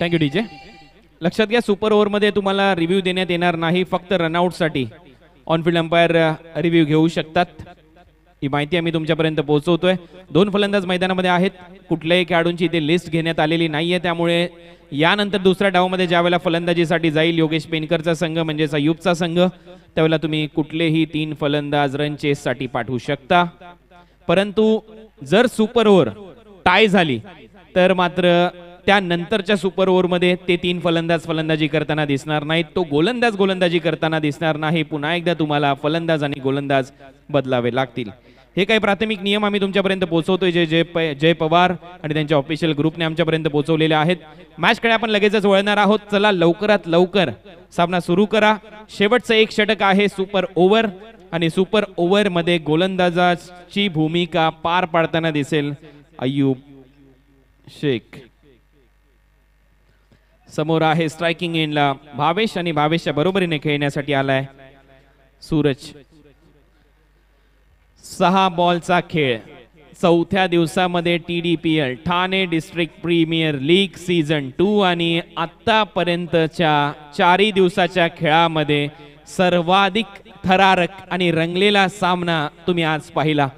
thank you DJ लक्षात घ्या super ओव्हरमध्ये तुम्हाला रिव्ह्यू देण्यात येणार नाही फक्त रनआउटसाठी ऑन फील्ड अंपायर रिव्ह्यू घेऊ शकतात ही माहिती आम्ही तुमच्यापर्यंत पोहोचवतोय दोन फलंदाज मैदानामध्ये आहेत कुठल्याही खेळाडूंची इथे लिस्ट घेण्यात आलेली नाहीये त्यामुळे यानंतर दुसऱ्या डावमध्ये ज्या वेळेला फलंदाजीसाठी जाईल योगेश पेनकरचा संघ म्हणजे अयुबचा संघ त्यावेळेला तुम्ही कुठलेही तीन फलंदाज रन चेससाठी पाठवू शकता परंतु जर सुपर ओव्हर टाय झाली तर मात्र त्यानंतरच्या सुपर ओव्हरमध्ये ते तीन फलंदाज फलंदाजी करताना दिसणार नाहीत तो गोलंदाज गोलंदाजी करताना दिसणार नाही पुन्हा एकदा तुम्हाला फलंदाज आणि गोलंदाज बदलावे लागतील हे काही प्राथमिक नियम आम्ही तुमच्यापर्यंत पोहोचवतोय जे जय जय पवार आणि त्यांच्या ऑफिशियल ग्रुपने आमच्यापर्यंत पोहोचवलेले आहेत मॅचकडे आपण लगेचच वळणार आहोत चला लवकरात लवकर सामना सुरू करा शेवटचं एक षटक आहे सुपर ओव्हर आणि सुपर ओव्हरमध्ये गोलंदाजाची भूमिका पार पाडताना दिसेल अय्यूब शेख समोर आहे स्ट्रायकिंग इनला भावेश आणि भावेशच्या बरोबरीने खेळण्यासाठी आलाय सूरज सहा बॉलचा खेळ चौथ्या दिवसामध्ये T D P L Thane district premier league season two आणि आत्तापर्यंतच्या चारही दिवसाच्या खेळामध्ये सर्वाधिक थरारक आणि रंगलेला सामना तुम्ही आज पाहिला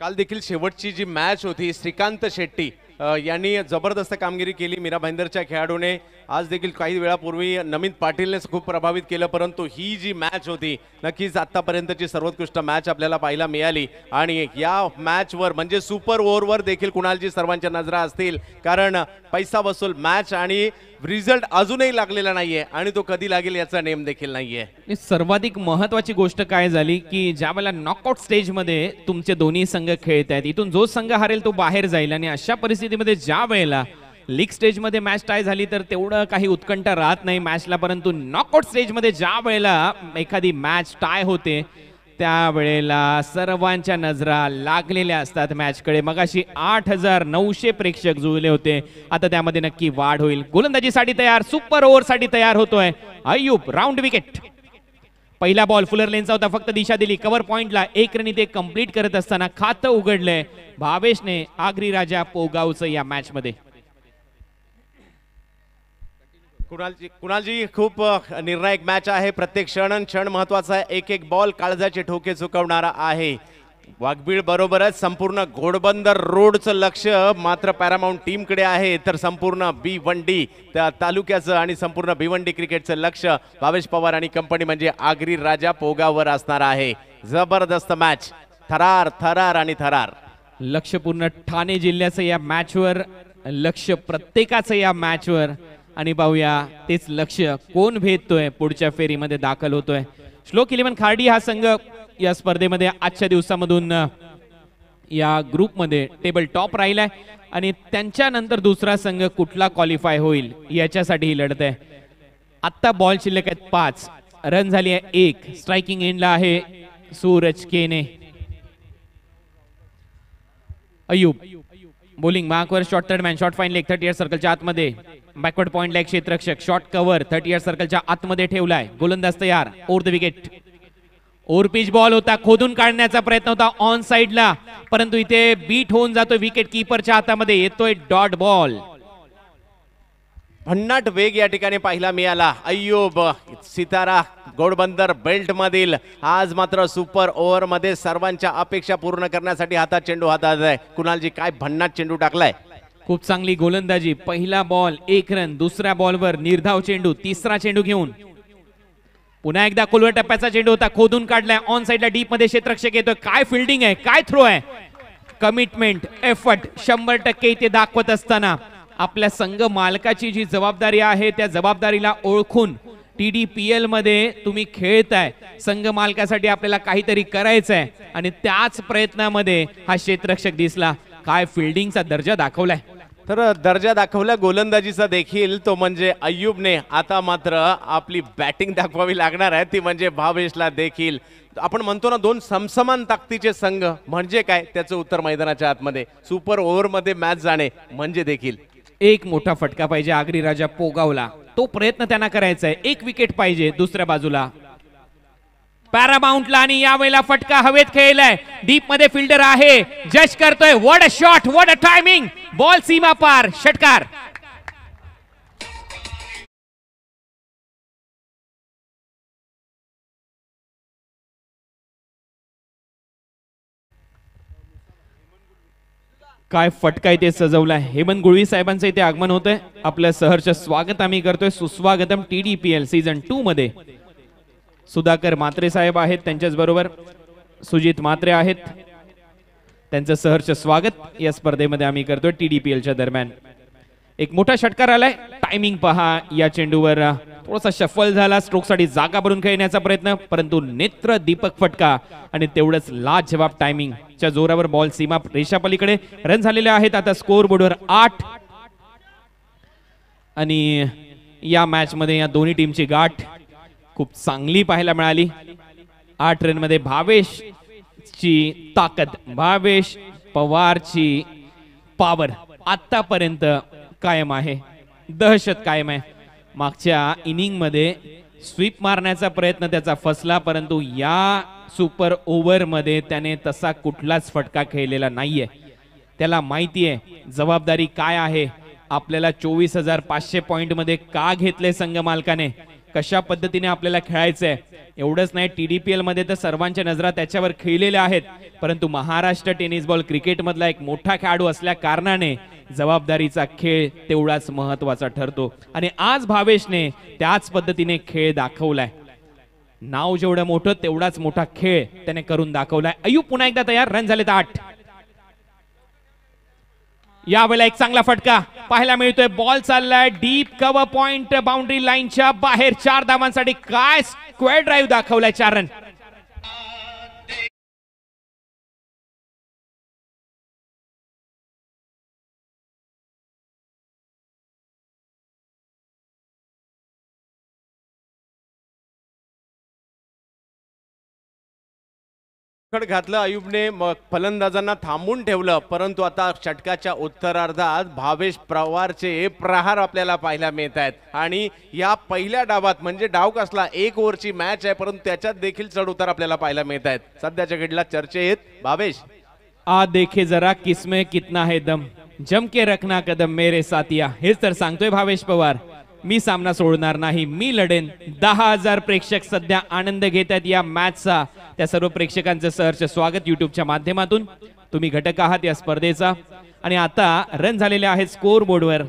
काल देखील शेवटची जी मॅच होती श्रीकांत शेट्टी यांनी जबरदस्त कामगिरी केली मीरा भाईंदरच्या खेळाडूने आज देखील काही वेळापूर्वी नमित पाटीलनेच खूप प्रभावित केलं परंतु ही जी मॅच होती नक्कीच आत्तापर्यंतची सर्वोत्कृष्ट मॅच आपल्याला पाहायला मिळाली आणि या मॅचवर म्हणजे सुपर ओव्हरवर देखील कुणालजी सर्वांच्या नजरा असतील कारण पैसा वसूल मॅच आणि रिझल्ट अजूनही लागलेला नाहीये आणि तो कधी लागेल याचा नेम देखील नाहीये सर्वाधिक महत्वाची गोष्ट काय झाली की ज्या वेळेला नॉकआउट स्टेजमध्ये तुमचे दोन्ही संघ खेळत आहेत इथून जो संघ हारेल तो बाहेर जाईल आणि अशा परिस्थितीमध्ये ज्या वेळेला लीग स्टेजमध्ये मॅच टाय झाली तर तेवढं काही उत्कंठा राहत नाही मॅचला परंतु नॉकआउट स्टेजमध्ये ज्या वेळेला एखादी मॅच टाय होते त्यावेळेला सर्वांच्या नजरा लागलेल्या असतात मॅचकडे अशी आठ हजार नऊशे प्रेक्षक जुळले होते आता त्यामध्ये नक्की वाढ होईल गोलंदाजीसाठी तयार सुपर ओव्हरसाठी तयार होतोय अयुब राऊंड विकेट पहिला बॉल फुलर लेनचा होता फक्त दिशा दिली कव्हर पॉइंटला एक रनी ते कम्प्लीट करत असताना खातं उघडलंय भावेशने आगरी राजा पोगावचं या मॅचमध्ये कुणालजी कुणालजी खूप निर्णायक मॅच आहे प्रत्येक क्षण क्षण महत्वाचा आहे एक एक बॉल काळजाचे ठोके चुकवणारा आहे वाघबीळ बरोबरच संपूर्ण घोडबंदर रोडचं लक्ष मात्र पॅरामाऊंट टीमकडे आहे तर संपूर्ण बी डी त्या तालुक्याचं आणि संपूर्ण बी डी क्रिकेटचं लक्ष भावेश पवार आणि कंपनी म्हणजे आगरी राजा पोगावर असणार आहे जबरदस्त मॅच थरार थरार आणि थरार लक्ष पूर्ण ठाणे जिल्ह्याचं या मॅचवर लक्ष प्रत्येकाचं या मॅचवर आणि पाहूया तेच लक्ष कोण भेदतोय पुढच्या फेरीमध्ये दाखल होतोय श्लोक इलेव्हन खार्डी हा संघ या स्पर्धेमध्ये आजच्या दिवसामधून या ग्रुपमध्ये टेबल टॉप राहिलाय आणि त्यांच्यानंतर दुसरा संघ कुठला क्वालिफाय होईल याच्यासाठी ही लढत आहे आत्ता बॉल शिल्लक आहेत पाच रन झाली आहे एक स्ट्रायकिंग एंडला आहे सूरज केने अयूब बोलिंग महाकवर short third man short fine leg thirty yard सर्कलच्या आतमध्ये बॅकवर्ड पॉईंट लेग क्षेत्रक्षक शॉर्ट कव्हर थर्टी इयर सर्कलच्या आतमध्ये ठेवलाय गोलंदाज तयार over the wicket pitch ball होता खोदून काढण्याचा प्रयत्न होता ऑन साइडला परंतु इथे बीट होऊन जातो विकेट किपरच्या हातामध्ये येतोय डॉट बॉल भन्नाट वेग या ठिकाणी पाहायला मिळाला अय्यूब सितारा गोडबंदर बेल्टमधील आज मात्र सुपर मध्ये सर्वांच्या अपेक्षा पूर्ण करण्यासाठी हातात चेंडू हातात आहे कुणालजी काय भन्नाट चेंडू टाकलाय खूप चांगली गोलंदाजी पहिला बॉल एक रन दुसऱ्या बॉलवर निर्धाव चेंडू तिसरा चेंडू घेऊन पुन्हा एकदा कोलव्या टप्प्याचा चेंडू होता खोदून काढलाय ऑन साईडला डीप मध्ये क्षेत्रक्षक येतोय काय फिल्डिंग आहे काय थ्रो आहे कमिटमेंट एफर्ट शंभर टक्के इथे दाखवत असताना आपल्या संघ मालकाची जी जबाबदारी आहे त्या जबाबदारीला ओळखून टी डी पी एल मध्ये तुम्ही खेळताय संघ मालकासाठी आपल्याला काहीतरी करायचंय आणि त्याच प्रयत्नामध्ये हा क्षेत्ररक्षक दिसला काय फिल्डिंगचा दर्जा दाखवलाय तर दर्जा दाखवला गोलंदाजीचा देखील तो म्हणजे अय्यूबने आता मात्र आपली बॅटिंग दाखवावी लागणार आहे ती म्हणजे भावेशला देखील आपण म्हणतो ना दोन समसमान ताकदीचे संघ म्हणजे काय त्याचं उत्तर मैदानाच्या आतमध्ये सुपर ओव्हरमध्ये मॅच जाणे म्हणजे देखील एक मोठा फटका पाहिजे आगरी राजा पोगावला तो प्रयत्न त्यांना करायचा आहे एक विकेट पाहिजे दुसऱ्या बाजूला पॅरामाउंटला आणि यावेळेला फटका हवेत खेळलाय डीप मध्ये फिल्डर आहे जश करतोय वड शॉट वड टायमिंग बॉल सीमा पार षटकार काय फटका इथे सजवला हेमंत गुळवी साहेबांचं इथे आगमन होत आहे आपलं सहरचं स्वागत आम्ही करतोय सुस्वागतम T D P L season two मध्ये सुधाकर मात्रे साहेब आहेत त्यांच्याच बरोबर सुजित मात्रे आहेत त्यांचं सहरचं स्वागत या स्पर्धेमध्ये आम्ही करतोय टी डी पी एलच्या दरम्यान एक मोठा षटकार आलाय टायमिंग पहा या चेंडूवर थोडासा शफल झाला स्ट्रोकसाठी जागा भरून खेळण्याचा प्रयत्न परंतु नेत्र दीपक फटका आणि तेवढंच लाजवाब टायमिंग च्या जोरावर बॉल सीमा रेषा पलीकडे रन झालेले आहेत आता स्कोर बोर्डवर आठ आणि या मॅच मध्ये या दोन्ही टीमची गाठ खूप चांगली पाहायला मिळाली आठ रन मध्ये भावेश ची ताकद भावेश पवारची पावर आतापर्यंत कायम आहे दहशत कायम आहे मागच्या इनिंग मध्ये स्वीप मारण्याचा प्रयत्न त्याचा फसला परंतु या सुपर ओव्हरमध्ये त्याने तसा कुठलाच फटका खेळलेला नाहीये त्याला माहिती आहे जबाबदारी काय आहे आपल्याला चोवीस हजार पाचशे पॉईंटमध्ये मध्ये का घेतले संघ मालकाने कशा पद्धतीने आपल्याला खेळायचंय एवढंच नाही टीडीपीएल मध्ये तर सर्वांच्या नजरा त्याच्यावर खेळलेल्या आहेत परंतु महाराष्ट्र टेनिस बॉल क्रिकेट मधला एक मोठा खेळाडू असल्या कारणाने जबाबदारीचा खेळ तेवढाच महत्वाचा ठरतो आणि आज भावेशने त्याच पद्धतीने खेळ दाखवलाय नाव जेवढं मोठं तेवढाच मोठा खेळ त्याने करून दाखवलाय अयू पुन्हा एकदा तयार रन झालेत आठ यावेळेला एक चांगला फटका पाहायला मिळतोय बॉल चाललाय डीप कव्हर पॉइंट बाउंड्री लाईनच्या बाहेर चार धावांसाठी काय स्क्वेअर ड्राईव्ह दाखवलाय चार रन घातलं अयुबने फलंदाजांना थांबून ठेवलं परंतु आता षटकाच्या उत्तरार्धात भावेश प्रवारचे प्रहार आपल्याला पाहायला मिळत आहेत आणि या पहिल्या डावात म्हणजे डाव कसला एक ओव्हरची मॅच आहे परंतु त्याच्यात देखील चढ उतार आपल्याला पाहायला मिळत आहेत सध्याच्या घडीला चर्चेत भावेश आ देखे जरा किसमे कितना है दम जमके रखना कदम मेरे साथिया हेच तर सांगतोय भावेश पवार मी सामना सोडणार नाही मी लढेन दहा हजार प्रेक्षक सध्या आनंद घेत आहेत या मॅचचा त्या सर्व प्रेक्षकांचं सहर्ष स्वागत युट्यूबच्या माध्यमातून तुम्ही घटक आहात या स्पर्धेचा आणि आता रन झालेले आहेत स्कोर बोर्डवर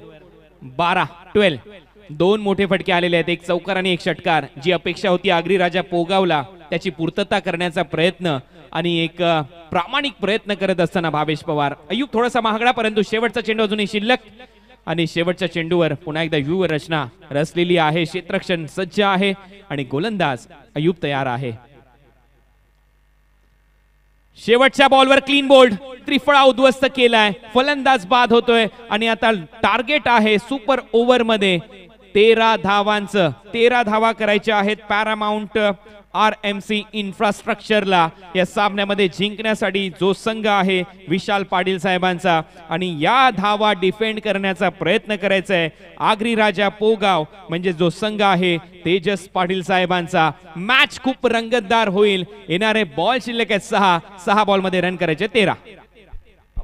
बारा ट्वेल्व दोन मोठे फटके आलेले आहेत एक चौकार आणि एक षटकार जी अपेक्षा होती आगरी राजा पोगावला त्याची पूर्तता करण्याचा प्रयत्न आणि एक प्रामाणिक प्रयत्न करत असताना भावेश पवार अयुब थोडासा महागडा परंतु शेवटचा चेंडू अजूनही शिल्लक आणि शेवटच्या चेंडूवर पुन्हा एकदा युव रचना रचलेली आहे क्षेत्रक्षण सज्ज आहे आणि गोलंदाज अयुब तयार आहे शेवटच्या बॉलवर क्लीन बोल्ड त्रिफळा उद्ध्वस्त केलाय फलंदाज बाद होतोय आणि आता टार्गेट आहे सुपर ओव्हर मध्ये तेरा धावांचं तेरा धावा करायच्या आहेत पॅरामाउंट आर एम सी इन्फ्रास्ट्रक्चरला या सामन्यामध्ये जिंकण्यासाठी जो संघ आहे विशाल पाटील साहेबांचा आणि या धावा डिफेंड करण्याचा प्रयत्न करायचा आहे आगरी राजा पोगाव म्हणजे जो संघ आहे तेजस पाटील साहेबांचा मॅच खूप रंगतदार होईल येणारे बॉल शिल्लक आहेत सहा सहा बॉलमध्ये रन करायचे तेरा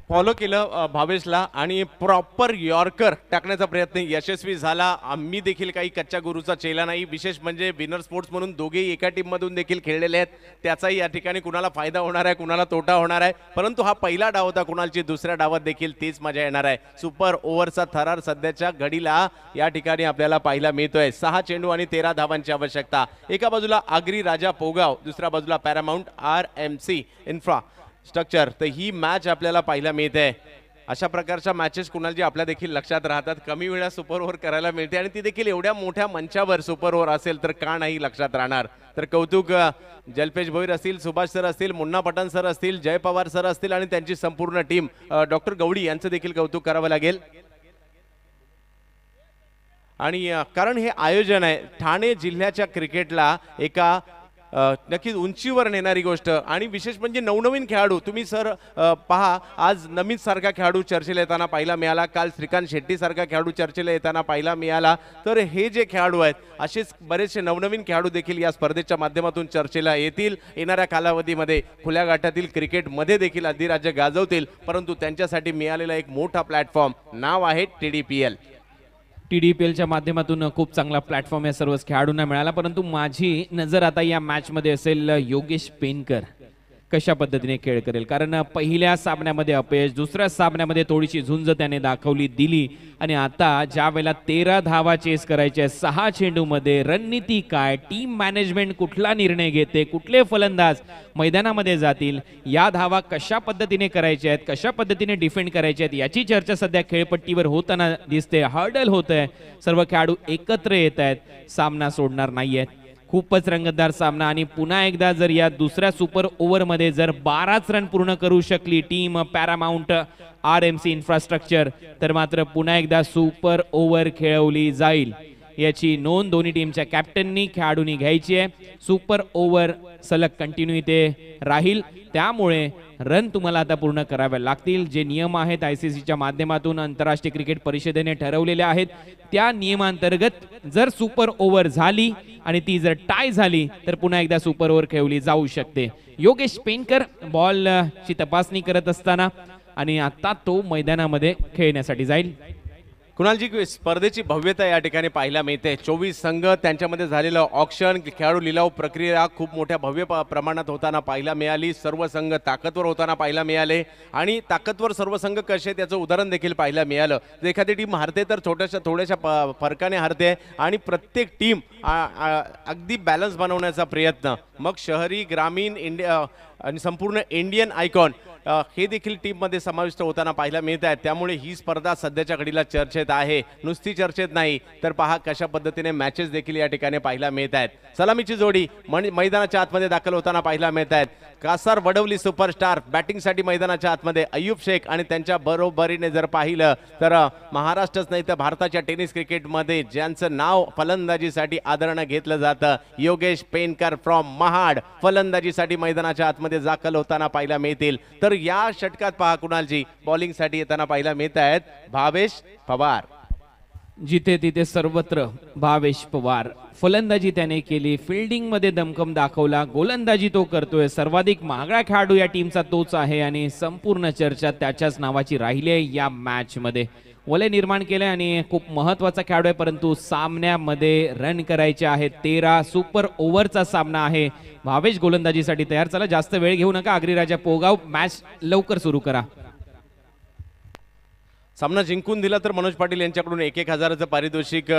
फॉलो केलं भावेशला आणि प्रॉपर यॉर्कर टाकण्याचा प्रयत्न यशस्वी झाला आम्ही देखील काही कच्च्या गुरुचा चेला नाही विशेष म्हणजे विनर स्पोर्ट्स म्हणून दोघेही एका टीममधून देखील खेळलेले आहेत त्याचाही या ठिकाणी कुणाला फायदा होणार आहे कुणाला तोटा होणार आहे परंतु हा पहिला डाव होता कुणालची दुसऱ्या डावात देखील तीच मजा येणार आहे सुपर ओव्हरचा थरार सध्याच्या घडीला या ठिकाणी आपल्याला पाहायला मिळतोय सहा चेंडू आणि तेरा धावांची आवश्यकता एका बाजूला आगरी राजा पोगाव दुसऱ्या बाजूला Paramount R M C infrastructure तर ही मॅच आपल्याला पाहायला मिळते अशा प्रकारच्या मॅचेस कुणाल जी आपल्या देखील लक्षात राहतात कमी वेळा सुपर ओव्हर करायला मिळते आणि ती देखील एवढ्या मोठ्या मंचावर सुपर ओव्हर असेल तर का नाही लक्षात राहणार तर कौतुक जल्पेश भोईर असतील सुभाष सर असतील मुन्ना पटन सर असतील जय पवार सर असतील आणि त्यांची संपूर्ण टीम डॉक्टर गवडी यांचं देखील कौतुक करावं लागेल आणि कारण हे आयोजन आहे ठाणे जिल्ह्याच्या क्रिकेटला एका नक्कीच उंचीवर नेणारी गोष्ट आणि विशेष म्हणजे नवनवीन खेळाडू तुम्ही सर पहा आज नमित सारखा खेळाडू चर्चेला येताना पाहिला मिळाला काल श्रीकांत शेट्टीसारखा खेळाडू चर्चेला येताना पाहिला मिळाला तर हे जे खेळाडू आहेत असेच बरेचसे नवनवीन खेळाडू देखील या स्पर्धेच्या माध्यमातून चर्चेला येतील येणाऱ्या कालावधीमध्ये खुल्या गाठातील क्रिकेटमध्ये देखील अधिराज्य गाजवतील परंतु त्यांच्यासाठी मिळालेला एक मोठा प्लॅटफॉर्म नाव आहे T D P L T D P एलच्या माध्यमातून खूप चांगला प्लॅटफॉर्म या सर्वच खेळाडूंना मिळाला परंतु माझी नजर आता या मॅचमध्ये असेल योगेश पेनकर कशा पद्धतीने खेळ करेल कारण पहिल्या सामन्यामध्ये अपयश दुसऱ्या सामन्यामध्ये थोडीशी झुंज त्याने दाखवली दिली आणि आता ज्या वेळेला तेरा धावा चेस करायच्या सहा चेंडूमध्ये रणनीती काय टीम मॅनेजमेंट कुठला निर्णय घेते कुठले फलंदाज मैदानामध्ये जातील या धावा कशा पद्धतीने करायच्या आहेत कशा पद्धतीने डिफेंड करायच्या आहेत याची चर्चा सध्या खेळपट्टीवर होताना दिसते हर्डल होत आहे सर्व खेळाडू एकत्र येत आहेत सामना सोडणार नाही आहेत खूपच रंगतदार सामना आणि पुन्हा एकदा जर या दुसऱ्या सुपर ओव्हरमध्ये जर बाराच रन पूर्ण करू शकली team Paramount R M C infrastructure तर मात्र पुन्हा एकदा सुपर ओव्हर खेळवली जाईल याची नोंद दोन्ही टीमच्या कॅप्टननी खेळाडूंनी घ्यायची आहे सुपर ओव्हर सलग कंटिन्यू इथे राहील त्यामुळे रन तुम्हाला आता पूर्ण करावे लागतील जे नियम आहेत आय सी सीच्या माध्यमातून आंतरराष्ट्रीय क्रिकेट परिषदेने ठरवलेले आहेत त्या नियमांतर्गत जर सुपर ओव्हर झाली आणि ती जर टाय झाली तर पुन्हा एकदा सुपर ओव्हर खेळली जाऊ शकते योगेश पेनकर बॉलची तपासणी करत असताना आणि आता तो मैदानामध्ये खेळण्यासाठी जाईल कुणालजी स्पर्धेची भव्यता या ठिकाणी पाहायला मिळते चोवीस संघ त्यांच्यामध्ये झालेलं ऑक्शन खेळाडू लिलाव प्रक्रिया खूप मोठ्या भव्य प्रमाणात होताना पाहायला मिळाली सर्व संघ ताकदवर होताना पाहायला मिळाले आणि ताकदवर सर्व संघ कसे त्याचं उदाहरण देखील पाहायला मिळालं जर एखादी टीम हारते तर छोट्याशा थोड्याशा प फरकाने हारते आणि प्रत्येक टीम अगदी बॅलन्स बनवण्याचा प्रयत्न मग शहरी ग्रामीण इंडिया आणि संपूर्ण इंडियन आयकॉन हे देखील टीममध्ये समाविष्ट होताना पाहायला मिळत आहेत त्यामुळे ही स्पर्धा सध्याच्या घडीला चर्चेत आहे नुसती चर्चेत नाही तर पहा कशा पद्धतीने मॅचेस देखील या ठिकाणी पाहायला मिळत आहेत सलामीची जोडी मैदानाच्या आतमध्ये दाखल होताना पाहायला मिळत आहेत कासार वडवली सुपरस्टार बॅटिंगसाठी मैदानाच्या आतमध्ये अय्यूब शेख आणि त्यांच्या बरोबरीने जर पाहिलं तर महाराष्ट्रच नाही तर भारताच्या टेनिस क्रिकेटमध्ये ज्यांचं नाव फलंदाजीसाठी आदरणं घेतलं जातं योगेश पेनकर फ्रॉम महाड फलंदाजीसाठी मैदानाच्या आतमध्ये मध्ये दाखल होताना पाहायला मिळतील तर या षटकात पहा कुणालजी बॉलिंगसाठी येताना पाहायला मिळत आहेत भावेश पवार जिथे तिथे सर्वत्र भावेश पवार फलंदाजी त्याने केली फिल्डिंग मध्ये दमकम दाखवला गोलंदाजी तो करतोय सर्वाधिक महागडा खेळाडू या टीमचा तोच आहे आणि संपूर्ण चर्चा त्याच्याच नावाची राहिली आहे या मॅच मध्ये वले निर्माण केले आणि खूप महत्वाचा खेळाडू आहे परंतु सामन्यामध्ये रन करायचे आहेत तेरा सुपर ओव्हरचा सामना आहे भावेश गोलंदाजीसाठी तयार चला जास्त वेळ घेऊ नका आगरी पोगाव मॅच लवकर सुरू करा सामना जिंकून दिला तर मनोज पाटील यांच्याकडून एक एक हजाराचं पारितोषिक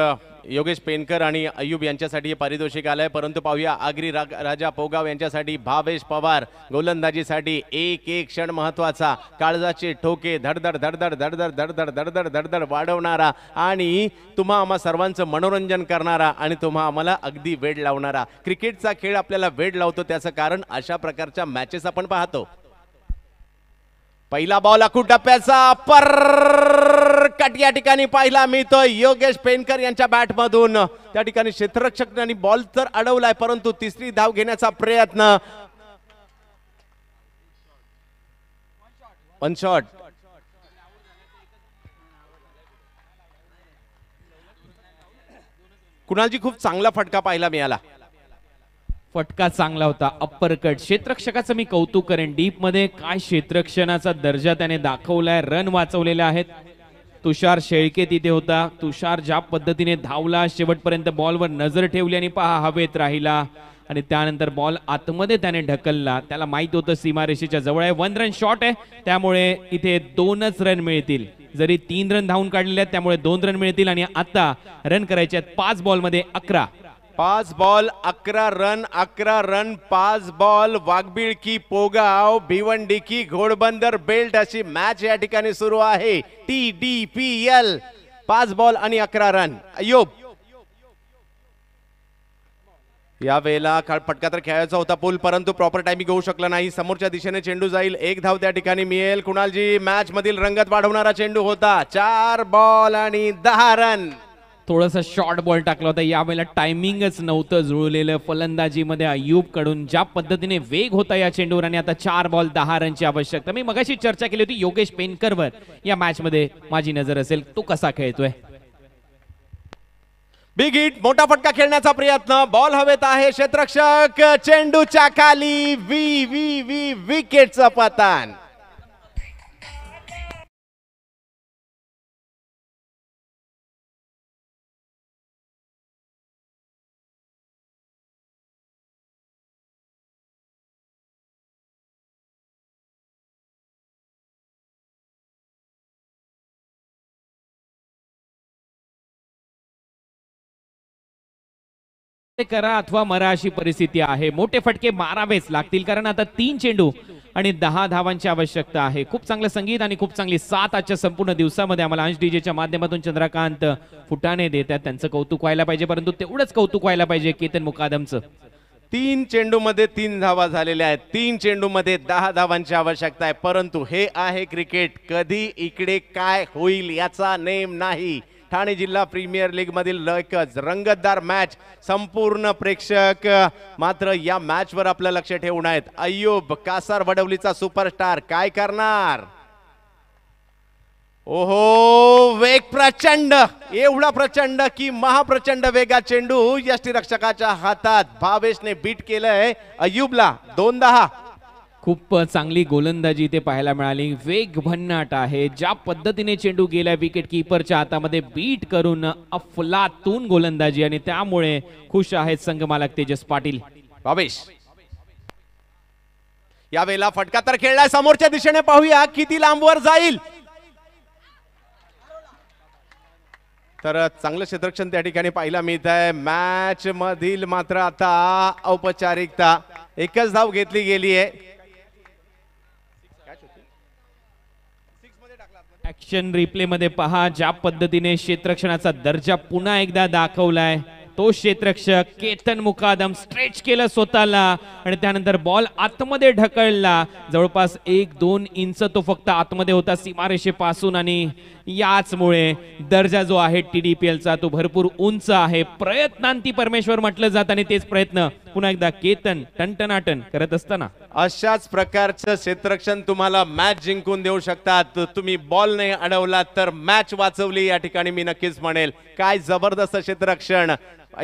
योगेश पेनकर आणि अय्यूब यांच्यासाठी हे पारितोषिक आलं परंतु पाहूया आगरी राग राजा पोगाव यांच्यासाठी भावेश पवार गोलंदाजीसाठी एक एक क्षण महत्त्वाचा काळजाचे ठोके धडधड धडधड धडधड धडधड धडधड धडधड वाढवणारा आणि तुम्हा आम्हा सर्वांचं मनोरंजन करणारा आणि तुम्हा आम्हाला अगदी वेळ लावणारा क्रिकेटचा खेळ आपल्याला वेळ लावतो त्याचं कारण अशा प्रकारच्या मॅचेस आपण पाहतो पहिला बॉल अखू टप्प्याचा पर कट या ठिकाणी पाहिला मी तो योगेश पेनकर यांच्या बॅटमधून त्या ठिकाणी क्षेत्ररक्षक आणि बॉल तर अडवलाय परंतु तिसरी धाव घेण्याचा प्रयत्न वन शॉट कुणालजी खूप चांगला फटका पाहिला मी मिळाला फटका चांगला होता अप्परकट क्षेत्रक्षकाचं मी कौतुक करेन डीप मध्ये काय क्षेत्रक्षणाचा दर्जा त्याने दाखवलाय रन वाचवलेले आहेत तुषार शेळके तिथे होता तुषार ज्या पद्धतीने धावला शेवटपर्यंत बॉलवर नजर ठेवली आणि पहा हवेत राहिला आणि त्यानंतर बॉल आतमध्ये त्याने ढकलला त्याला माहित होतं सीमारेषेच्या जवळ आहे वन रन शॉट आहे त्यामुळे इथे दोनच रन मिळतील जरी तीन रन धावून काढलेले आहेत त्यामुळे दोन रन मिळतील आणि आता रन करायचे आहेत पाच बॉलमध्ये अकरा पाच बॉल अकरा रन अकरा रन पाच बॉल वाघबिळकी की पोगाव भिवंडी की घोडबंदर बेल्ट अशी मॅच या ठिकाणी सुरू आहे टी डी पी एल पाच बॉल आणि अकरा रन अयोब या वेळेला फटका तर खेळायचा होता पूल परंतु प्रॉपर टायमिंग होऊ शकला नाही समोरच्या दिशेने चेंडू जाईल एक धाव त्या ठिकाणी मिळेल कुणालजी मॅच मधील रंगत वाढवणारा चेंडू होता चार बॉल आणि दहा रन थोडंसं शॉर्ट बॉल टाकला होता यावेळेला टायमिंगच नव्हतं जुळलेलं फलंदाजीमध्ये कडून ज्या पद्धतीने वेग होता या चेंडूवर आणि आता चार बॉल दहा रनची आवश्यकता मी मगाशी चर्चा केली होती योगेश पेनकरवर या मॅचमध्ये माझी नजर असेल तो कसा खेळतोय बिग हिट मोठा फटका खेळण्याचा प्रयत्न बॉल हवेत आहे क्षेत्रक्षक चेंडूच्या खाली वी वी वी विकेटचं पतन करा अथवा मरा अशी परिस्थिती आहे मोठे फटके मारावेच लागतील कारण आता तीन चेंडू आणि दहा धावांची आवश्यकता आहे खूप चांगलं संगीत आणि खूप चांगली सात आजच्या संपूर्ण दिवसामध्ये आम्हाला अंश डीजेच्या माध्यमातून चंद्रकांत फुटाणे आहेत त्यांचं कौतुक व्हायला पाहिजे परंतु तेवढंच कौतुक व्हायला पाहिजे केतन मुकादमचं तीन चेंडूमध्ये तीन धावा झालेल्या आहेत तीन चेंडूमध्ये दहा धावांची आवश्यकता आहे परंतु हे आहे क्रिकेट कधी इकडे काय होईल याचा नेम नाही ठाणे जिल्हा प्रीमियर मधील एकच रंगतदार मॅच संपूर्ण प्रेक्षक मात्र या मॅचवर आपलं लक्ष ठेवून आहेत अय्यूब कासार वडवलीचा सुपरस्टार काय करणार ओहो वेग प्रचंड एवढा प्रचंड की महाप्रचंड वेगा चेंडू रक्षकाच्या हातात भावेशने बीट केलंय अय्यूबला दोन दहा खूप चांगली गोलंदाजी इथे पाहायला मिळाली वेग भन्नाट आहे ज्या पद्धतीने चेंडू गेला विकेट किपरच्या हातामध्ये बीट करून अफलातून गोलंदाजी आणि त्यामुळे खुश आहेत मालक तेजस पाटील भावेश यावेळेला फटका तर खेळलाय समोरच्या दिशेने पाहूया किती लांबवर जाईल तर चांगलं क्षेत्रक्षण त्या ठिकाणी पाहायला मिळत आहे मॅच मधील मात्र आता औपचारिकता एकच धाव घेतली गेली आहे ऍक्शन मध्ये पहा ज्या पद्धतीने क्षेत्रक्षणाचा दर्जा पुन्हा एकदा दाखवलाय तो क्षेत्रक्षक केतन मुकादम स्ट्रेच केलं स्वतःला आणि त्यानंतर बॉल आतमध्ये ढकलला जवळपास एक दोन इंच तो फक्त आतमध्ये होता सीमारेषे पासून आणि याचमुळे दर्जा जो आहे टी डी पी एलचा तो भरपूर उंच आहे प्रयत्नांती परमेश्वर म्हटलं जात आणि तेच प्रयत्न पुन्हा एकदा केतन टनटनाटन करत असताना अशाच प्रकारचं क्षेत्रक्षण तुम्हाला मॅच जिंकून देऊ शकतात तुम्ही बॉल नाही अडवला तर मॅच वाचवली या ठिकाणी मी नक्कीच म्हणेल काय जबरदस्त क्षेत्ररक्षण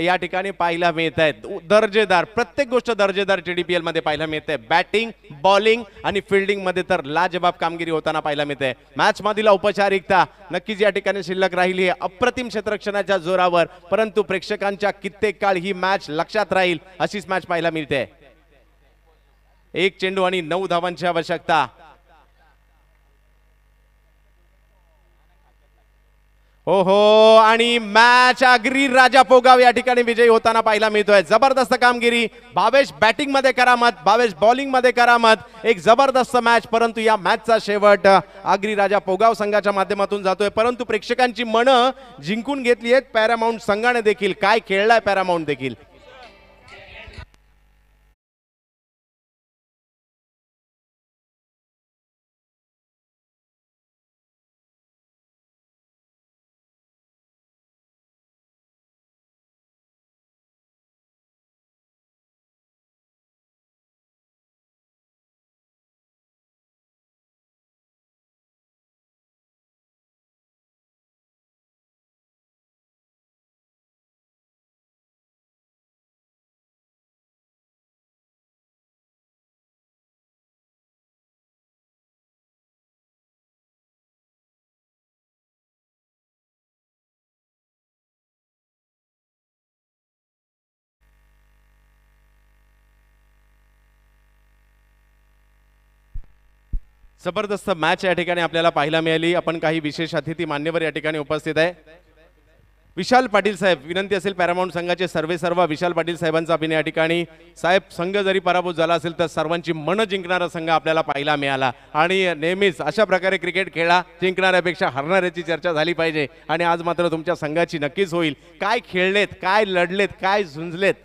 या ठिकाणी पाहायला मिळत आहे दर्जेदार प्रत्येक गोष्ट दर्जेदार टीडीपीएल मध्ये पाहायला मिळते बॅटिंग बॉलिंग आणि फिल्डिंग मध्ये तर लाजबाब कामगिरी होताना पाहायला मिळते मॅच मधील औपचारिकता नक्कीच या ठिकाणी शिल्लक राहिली आहे अप्रतिम क्षेत्ररक्षणाच्या जोरावर परंतु प्रेक्षकांच्या कित्येक काळ ही मॅच लक्षात राहील अशीच मॅच पाहायला मिळते एक चेंडू आणि नऊ धावांची आवश्यकता हो हो आणि मॅच आगरी राजा पोगाव या ठिकाणी विजयी होताना पाहायला मिळतोय जबरदस्त कामगिरी भावेश बॅटिंग मध्ये करामत भावेश बॉलिंग मध्ये करामत एक जबरदस्त मॅच परंतु या मॅचचा शेवट आगरी राजा पोगाव संघाच्या माध्यमातून जातोय परंतु प्रेक्षकांची मनं जिंकून घेतली आहेत पॅरामाऊंट संघाने देखील काय खेळलाय पॅरामाऊंट देखील जबरदस्त मॅच या ठिकाणी आपल्याला पाहायला मिळाली आपण काही विशेष अतिथी मान्यवर या ठिकाणी उपस्थित आहे विशाल पाटील साहेब विनंती असेल पॅरामाऊंट संघाचे सर्वे सर्व विशाल पाटील साहेबांचा बीन या ठिकाणी साहेब संघ जरी पराभूत झाला असेल तर सर्वांची मन जिंकणारा संघ आपल्याला पाहायला मिळाला आणि नेहमीच अशा प्रकारे क्रिकेट खेळा जिंकणाऱ्यापेक्षा हरणाऱ्याची चर्चा झाली पाहिजे आणि आज मात्र तुमच्या संघाची नक्कीच होईल काय खेळलेत काय लढलेत काय झुंजलेत